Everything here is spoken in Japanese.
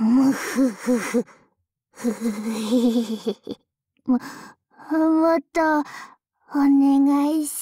む ふふふ。ふま、っと、お願いし